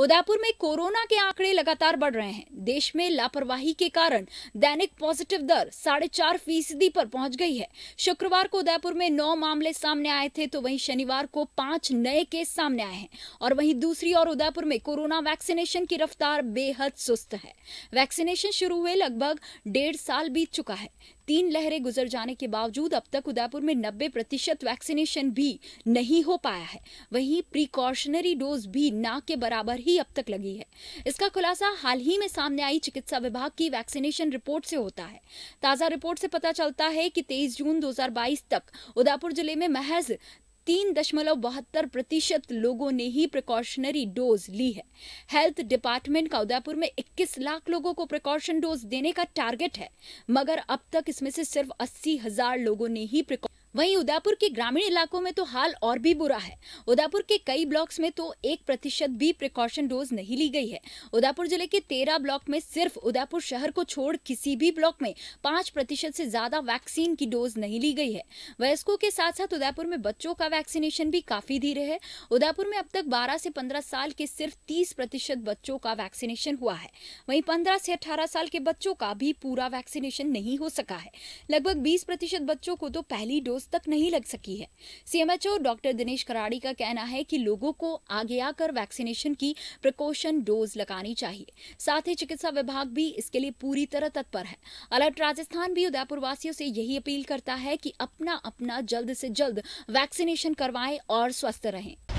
उदयपुर में कोरोना के आंकड़े लगातार बढ़ रहे हैं देश में लापरवाही के कारण दैनिक पॉजिटिव दर साढ़े चार फीसदी पर पहुंच गई है शुक्रवार को उदयपुर में नौ मामले सामने आए थे तो वहीं शनिवार को पांच नए केस सामने आए हैं और वहीं दूसरी ओर उदयपुर में कोरोना वैक्सीनेशन की रफ्तार बेहद सुस्त है वैक्सीनेशन शुरू हुए लगभग डेढ़ साल बीत चुका है तीन लहरें गुजर जाने के बावजूद अब तक उदयपुर में 90 प्रतिशत वैक्सीनेशन भी नहीं हो पाया है वहीं प्रिकॉशनरी डोज भी ना के बराबर ही ही अब तक लगी है इसका खुलासा हाल ही में सामने आई चिकित्सा विभाग की वैक्सीनेशन रिपोर्ट से होता है ताज़ा रिपोर्ट से पता चलता है कि 23 जून 2022 तक उदयपुर जिले में महज तीन दशमलव बहत्तर प्रतिशत लोगों ने ही प्रिकॉशनरी डोज ली है हेल्थ डिपार्टमेंट का उदयपुर में 21 लाख लोगों को प्रिकॉशन डोज देने का टारगेट है मगर अब तक इसमें से सिर्फ अस्सी हजार लोगों ने ही प्रिकॉशन वहीं उदयपुर के ग्रामीण इलाकों में तो हाल और भी बुरा है उदयपुर के कई ब्लॉक्स में तो एक प्रतिशत भी प्रिकॉशन डोज नहीं ली गई है उदयपुर जिले के तेरह ब्लॉक में सिर्फ उदयपुर शहर को छोड़ किसी भी ब्लॉक में पांच प्रतिशत से ज्यादा वैक्सीन की डोज नहीं ली गई है वयस्कों के साथ साथ उदयपुर में बच्चों का वैक्सीनेशन भी काफी धीरे है उदयपुर में अब तक बारह से पंद्रह साल के सिर्फ तीस प्रतिशत बच्चों का वैक्सीनेशन हुआ है वही पंद्रह से अठारह साल के बच्चों का भी पूरा वैक्सीनेशन नहीं हो सका है लगभग बीस प्रतिशत बच्चों को तो पहली डोज रोज तक नहीं लग सकी है सीएमएचओ डॉक्टर दिनेश कराड़ी का कहना है कि लोगों को आगे आकर वैक्सीनेशन की प्रिकॉशन डोज लगानी चाहिए साथ ही चिकित्सा विभाग भी इसके लिए पूरी तरह तत्पर है अलर्ट राजस्थान भी उदयपुर वासियों से यही अपील करता है कि अपना अपना जल्द से जल्द वैक्सीनेशन करवाएं और स्वस्थ रहें